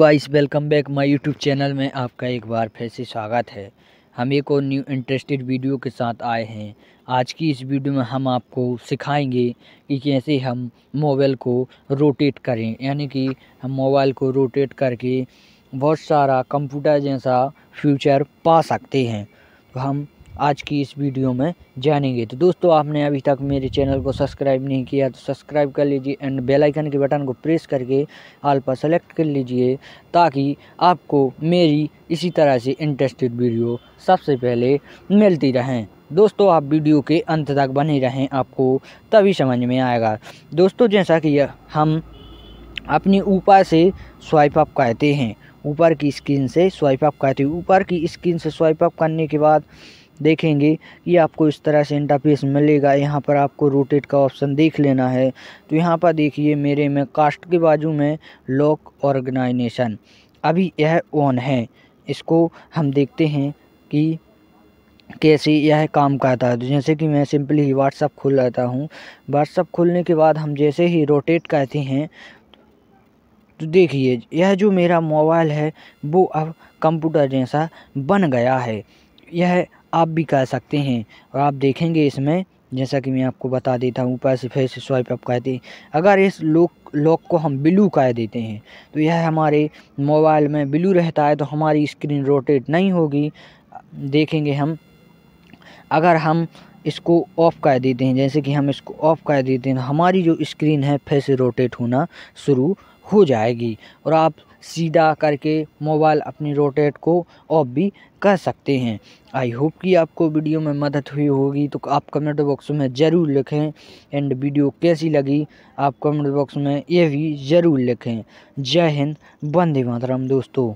guys welcome back my YouTube channel में आपका एक बार फिर से स्वागत है हम एक और न्यू इंटरेस्टेड वीडियो के साथ आए हैं आज की इस वीडियो में हम आपको सिखाएंगे कि कैसे हम मोबाइल को रोटेट करें यानी कि हम मोबाइल को रोटेट करके बहुत सारा कंप्यूटर जैसा फ्यूचर पा सकते हैं तो हम आज की इस वीडियो में जानेंगे तो दोस्तों आपने अभी तक मेरे चैनल को सब्सक्राइब नहीं किया तो सब्सक्राइब कर लीजिए एंड बेल आइकन के बटन को प्रेस करके आल पर सेलेक्ट कर लीजिए ताकि आपको मेरी इसी तरह से इंटरेस्टेड वीडियो सबसे पहले मिलती रहें दोस्तों आप वीडियो के अंत तक बने रहें आपको तभी समझ में आएगा दोस्तों जैसा कि हम अपने ऊपर से स्वाइप अप कहते हैं ऊपर की स्क्रीन से स्वाइप अप कहते हैं ऊपर की स्क्रीन से स्वाइप अप करने के बाद देखेंगे कि आपको इस तरह से इंटरफेस मिलेगा यहाँ पर आपको रोटेट का ऑप्शन देख लेना है तो यहाँ पर देखिए मेरे में कास्ट के बाजू में लॉक ऑर्गेनाइजेशन अभी यह ऑन है इसको हम देखते हैं कि कैसे यह काम करता है जैसे कि मैं सिंपली व्हाट्सअप खोल लेता हूँ व्हाट्सअप खोलने के बाद हम जैसे ही रोटेट करते हैं तो देखिए यह जो मेरा मोबाइल है वो अब कंप्यूटर जैसा बन गया है यह आप भी कर सकते हैं और आप देखेंगे इसमें जैसा कि मैं आपको बता देता हूँ ऊपर से फिर से स्वाइप अप कहते हैं अगर इस लॉक लॉक को हम ब्लू कह देते हैं तो यह हमारे मोबाइल में ब्लू रहता है तो हमारी स्क्रीन रोटेट नहीं होगी देखेंगे हम अगर हम इसको ऑफ़ कर देते हैं जैसे कि हम इसको ऑफ़ कर देते हैं तो हमारी जो स्क्रीन है फिर से रोटेट होना शुरू हो जाएगी और आप सीधा करके मोबाइल अपनी रोटेट को ऑफ भी कर सकते हैं आई होप कि आपको वीडियो में मदद हुई होगी तो आप कमेंट बॉक्स में ज़रूर लिखें एंड वीडियो कैसी लगी आप कमेंट बॉक्स में ये भी ज़रूर लिखें जय हिंद वंदे मातरम दोस्तों